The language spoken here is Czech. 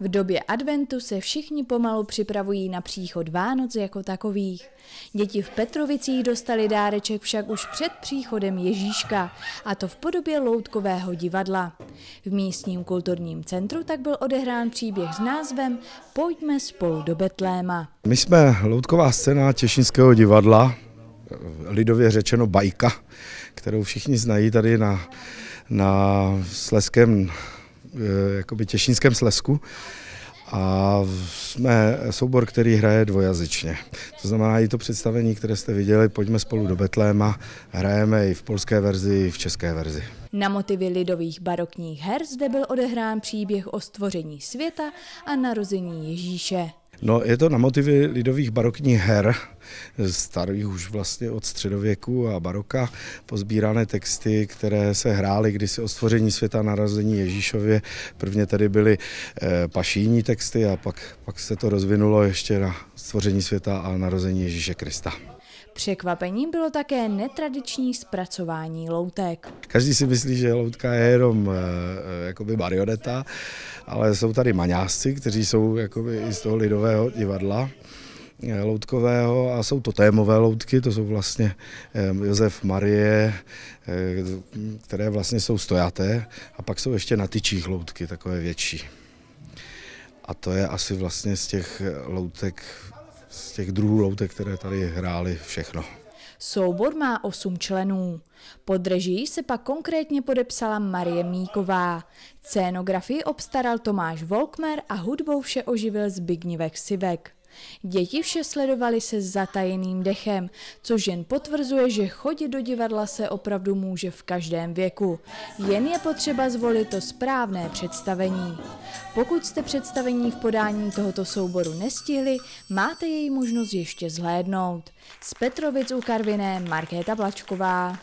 V době adventu se všichni pomalu připravují na příchod Vánoc jako takových. Děti v Petrovicích dostali dáreček však už před příchodem Ježíška, a to v podobě loutkového divadla. V místním kulturním centru tak byl odehrán příběh s názvem Pojďme spolu do Betléma. My jsme loutková scéna Těšinského divadla, lidově řečeno bajka, kterou všichni znají tady na, na Sleském Eh, jakoby Těšínském Slesku a jsme soubor, který hraje dvojazyčně. To znamená i to představení, které jste viděli, pojďme spolu do Betléma, hrajeme i v polské verzi, i v české verzi. Na motivy lidových barokních her zde byl odehrán příběh o stvoření světa a narození Ježíše. No, je to na motivy lidových barokních her, starých už vlastně od středověku a baroka, pozbírané texty, které se hrály kdysi o stvoření světa, narození Ježíšově. Prvně tady byly eh, pašíní texty a pak, pak se to rozvinulo ještě na stvoření světa a narození Ježíše Krista. Překvapením bylo také netradiční zpracování loutek. Každý si myslí, že loutka je jenom eh, jakoby marioneta, ale jsou tady maňásci, kteří jsou jakoby i z toho lidového divadla eh, loutkového a jsou to témové loutky, to jsou vlastně eh, Josef Marie, eh, které vlastně jsou stojaté a pak jsou ještě na tyčích loutky, takové větší. A to je asi vlastně z těch loutek, z těch druhů loutek, které tady hrály všechno. Soubor má 8 členů. Pod režii se pak konkrétně podepsala Marie Míková. Scénografii obstaral Tomáš Volkmer a hudbou vše oživil Zbigněvek Sivek. Děti vše sledovali se zatajeným dechem, což jen potvrzuje, že chodit do divadla se opravdu může v každém věku. Jen je potřeba zvolit to správné představení. Pokud jste představení v podání tohoto souboru nestihli, máte jej možnost ještě zhlédnout. Z Petrovic u Karviné Markéta Blačková.